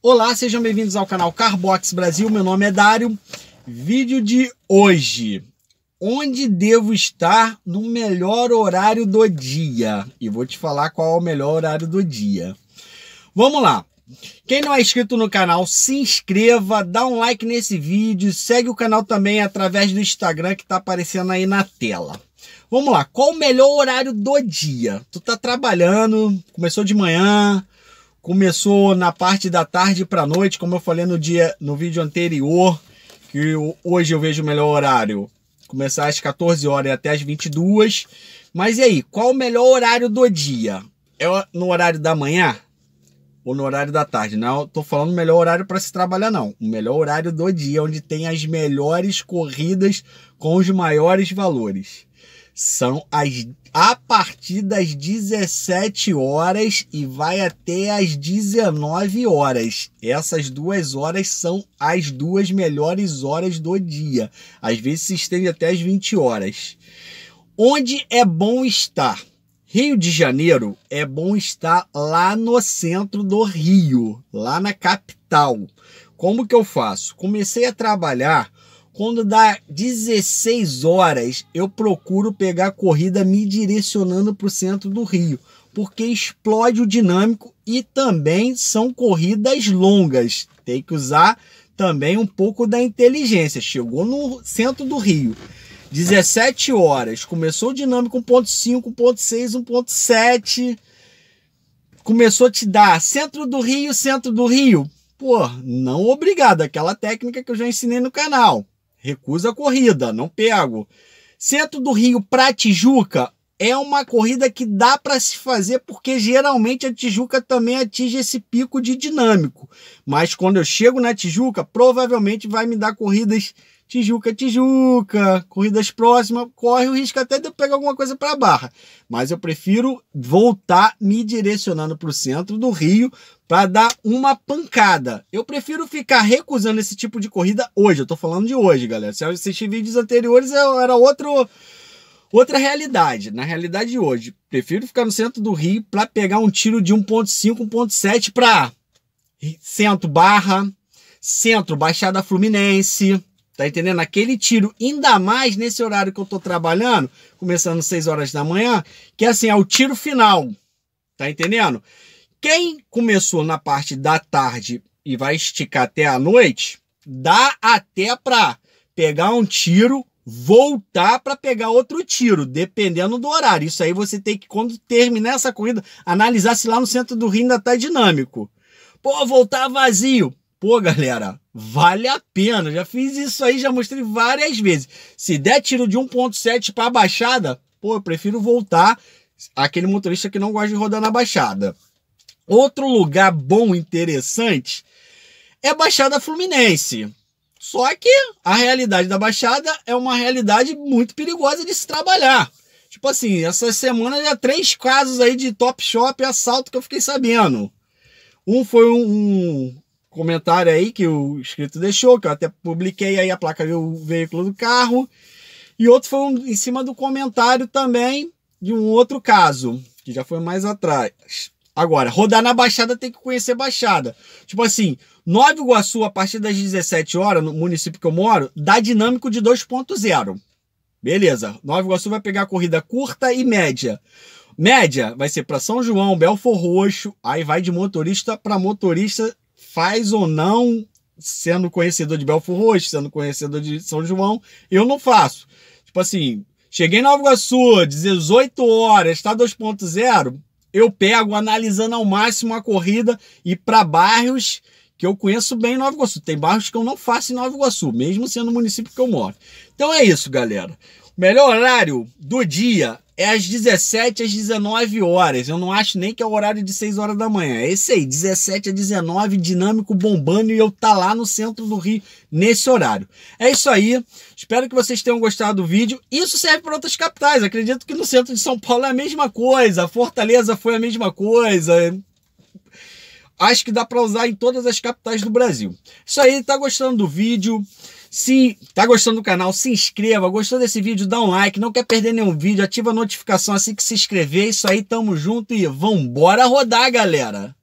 Olá, sejam bem-vindos ao canal Carbox Brasil. Meu nome é Dário. Vídeo de hoje. Onde devo estar no melhor horário do dia? E vou te falar qual é o melhor horário do dia. Vamos lá. Quem não é inscrito no canal, se inscreva, dá um like nesse vídeo, segue o canal também através do Instagram que está aparecendo aí na tela. Vamos lá, qual o melhor horário do dia? Tu tá trabalhando, começou de manhã, Começou na parte da tarde para noite, como eu falei no dia no vídeo anterior, que eu, hoje eu vejo o melhor horário. Começar às 14 horas e até às 22. Mas e aí, qual o melhor horário do dia? É no horário da manhã ou no horário da tarde? Não, tô falando o melhor horário para se trabalhar não. O melhor horário do dia onde tem as melhores corridas com os maiores valores são as, a partir das 17 horas e vai até as 19 horas. Essas duas horas são as duas melhores horas do dia. Às vezes se estende até as 20 horas. Onde é bom estar? Rio de Janeiro é bom estar lá no centro do Rio, lá na capital. Como que eu faço? Comecei a trabalhar quando dá 16 horas, eu procuro pegar a corrida me direcionando para o centro do Rio, porque explode o dinâmico e também são corridas longas. Tem que usar também um pouco da inteligência. Chegou no centro do Rio, 17 horas, começou o dinâmico 1.5, 1.6, 1.7. Começou a te dar centro do Rio, centro do Rio. Pô, não obrigado, aquela técnica que eu já ensinei no canal recusa a corrida, não pego. Centro do Rio para Tijuca, é uma corrida que dá para se fazer porque geralmente a Tijuca também atinge esse pico de dinâmico. Mas quando eu chego na Tijuca, provavelmente vai me dar corridas Tijuca, Tijuca, corridas próximas, corre o risco até de eu pegar alguma coisa para a barra. Mas eu prefiro voltar me direcionando para o centro do Rio para dar uma pancada. Eu prefiro ficar recusando esse tipo de corrida hoje. Eu estou falando de hoje, galera. Se eu assisti vídeos anteriores, era outro Outra realidade, na realidade de hoje, prefiro ficar no centro do Rio para pegar um tiro de 1.5, 1.7 para centro barra, centro, Baixada Fluminense. Tá entendendo? Aquele tiro, ainda mais nesse horário que eu tô trabalhando, começando 6 horas da manhã, que assim é o tiro final. Tá entendendo? Quem começou na parte da tarde e vai esticar até a noite, dá até para pegar um tiro voltar para pegar outro tiro, dependendo do horário. Isso aí você tem que, quando terminar essa corrida, analisar se lá no centro do rio ainda tá dinâmico. Pô, voltar vazio. Pô, galera, vale a pena. Já fiz isso aí, já mostrei várias vezes. Se der tiro de 1.7 para a baixada, pô, eu prefiro voltar aquele motorista que não gosta de rodar na baixada. Outro lugar bom, interessante, é a Baixada Fluminense. Só que a realidade da Baixada é uma realidade muito perigosa de se trabalhar. Tipo assim, essa semana já três casos aí de Top Shop assalto que eu fiquei sabendo. Um foi um, um, comentário aí que o inscrito deixou, que eu até publiquei aí a placa do veículo do carro. E outro foi um, em cima do comentário também de um outro caso, que já foi mais atrás. Agora, rodar na Baixada tem que conhecer Baixada. Tipo assim, Nova Iguaçu, a partir das 17 horas, no município que eu moro, dá dinâmico de 2.0. Beleza, Nova Iguaçu vai pegar a corrida curta e média. Média vai ser para São João, Belfor Roxo, aí vai de motorista para motorista, faz ou não, sendo conhecedor de Belfor Roxo, sendo conhecedor de São João, eu não faço. Tipo assim, cheguei em Nova Iguaçu, 18 horas, tá 2.0, eu pego analisando ao máximo a corrida e para bairros que eu conheço bem Nova Iguaçu. Tem bairros que eu não faço em Nova Iguaçu, mesmo sendo o município que eu moro. Então é isso, galera. Melhor horário do dia é às 17 às 19 horas. Eu não acho nem que é o horário de 6 horas da manhã. É esse aí, 17 a 19, dinâmico bombando e eu tá lá no centro do Rio nesse horário. É isso aí. Espero que vocês tenham gostado do vídeo. Isso serve para outras capitais. Acredito que no centro de São Paulo é a mesma coisa. Fortaleza foi a mesma coisa. Acho que dá para usar em todas as capitais do Brasil. Isso aí, tá gostando do vídeo? Se tá gostando do canal, se inscreva. Gostou desse vídeo, dá um like. Não quer perder nenhum vídeo, ativa a notificação assim que se inscrever. É isso aí, tamo junto e vambora rodar, galera!